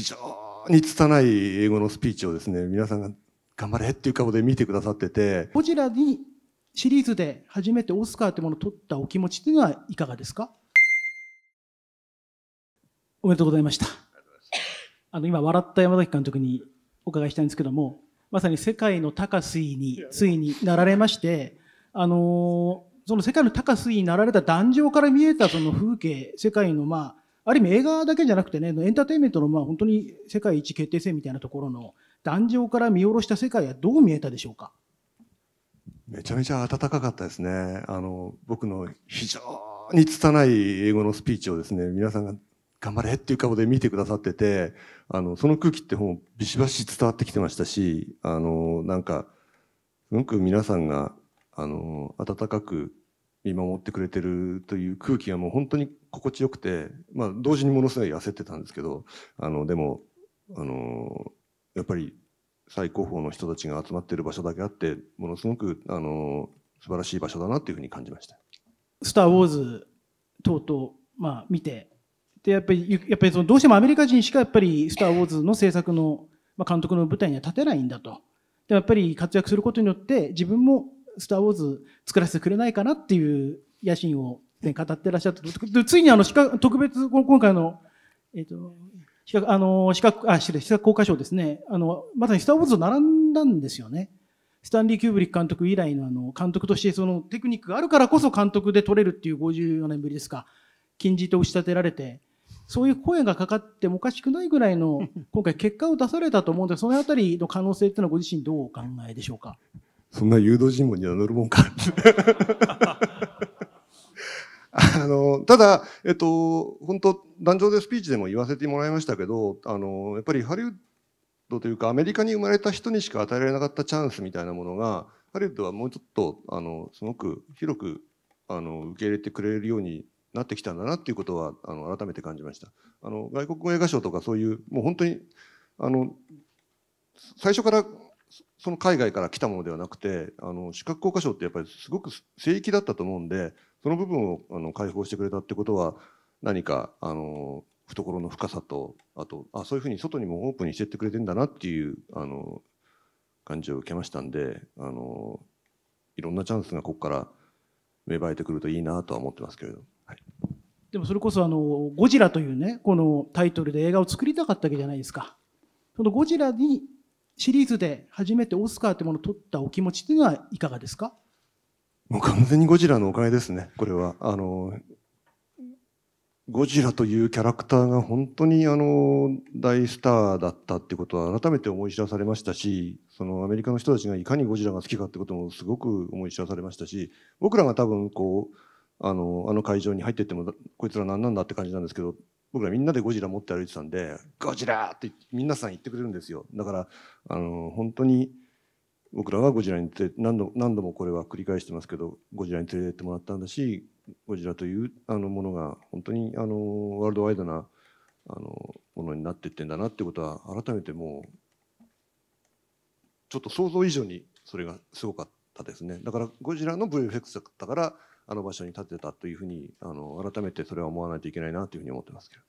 非常に拙い英語のスピーチをですね、皆さんが頑張れっていう顔で見てくださってて。ゴジラにシリーズで初めてオスカーというものを取ったお気持ちというのはいかがですかおめでとうございました。あの、今、笑った山崎監督にお伺いしたいんですけども、まさに世界の高水に、ついになられまして、あのー、その世界の高水になられた壇上から見えたその風景、世界のまあ、ある意味映画だけじゃなくてね、エンターテインメントのまあ本当に世界一決定戦みたいなところの壇上から見下ろした世界はどう見えたでしょうかめちゃめちゃ温かかったですね。あの、僕の非常に拙い英語のスピーチをですね、皆さんが頑張れっていう顔で見てくださってて、あの、その空気ってもうビシバシ伝わってきてましたし、あの、なんか、すごく皆さんが、あの、温かく見守ってくれてるという空気がもう本当に心地よくて、まあ、同時にものすごい焦ってたんですけど、あの、でも、あの、やっぱり最高峰の人たちが集まってる場所だけあって、ものすごく、あの、素晴らしい場所だなっていうふうに感じました。スター・ウォーズ等々、まあ、見て、で、やっぱり、やっぱりその、どうしてもアメリカ人しかやっぱり、スター・ウォーズの制作の、まあ、監督の舞台には立てないんだと。でやっぱり活躍することによって、自分もスター・ウォーズ作らせてくれないかなっていう野心を、ね、語ってらっしゃっと。ついにあの、特別、今回の、えっ、ー、と、視覚、あの、視覚、あ、失礼、視覚公開賞ですね。あの、まさにスター・ウォーズと並んだんですよね。スタンリー・キューブリック監督以来のあの、監督としてそのテクニックがあるからこそ監督で取れるっていう54年ぶりですか。金字塔を仕立てられて、そういう声がかかってもおかしくないぐらいの、今回結果を出されたと思うんで、そのあたりの可能性っていうのはご自身どうお考えでしょうか。そんな誘導尋問には乗るもんか。あの、ただ、えっと、本当壇上でスピーチでも言わせてもらいましたけど、あの、やっぱりハリウッドというか、アメリカに生まれた人にしか与えられなかったチャンスみたいなものが、ハリウッドはもうちょっと、あの、すごく広く、あの、受け入れてくれるようになってきたんだなっていうことは、あの、改めて感じました。あの、外国語映画賞とかそういう、もう本当に、あの、最初からその海外から来たものではなくて、あの、資格効果賞ってやっぱりすごく聖域だったと思うんで、その部分をあの解放してくれたってことは、何か、あの、懐の深さと、あと、あ、そういうふうに外にもオープンにしてってくれてんだなっていう、あの、感じを受けましたんで、あの、いろんなチャンスがここから芽生えてくるといいなとは思ってますけれど。はい、でもそれこそあの、ゴジラというね、このタイトルで映画を作りたかったわけじゃないですか。そのゴジラにシリーズで初めてオスカーというものを取ったお気持ちというのはいかがですかもう完全にゴジラのおかげですね、これは。あの、ゴジラというキャラクターが本当にあの、大スターだったってことは改めて思い知らされましたし、そのアメリカの人たちがいかにゴジラが好きかってこともすごく思い知らされましたし、僕らが多分こう、あの、あの会場に入ってっても、こいつら何なんだって感じなんですけど、僕らみんなでゴジラ持って歩いてたんで「ゴジラ!」って皆さん言ってくれるんですよだからあの本当に僕らはゴジラに連れ何度何度もこれは繰り返してますけどゴジラに連れてってもらったんだしゴジラというあのものが本当にあのワールドワイドなあのものになっていってんだなってことは改めてもうちょっと想像以上にそれがすごかったですねだからゴジラの VFX だったからあの場所に立てたというふうにあの改めてそれは思わないといけないなというふうに思ってますけど。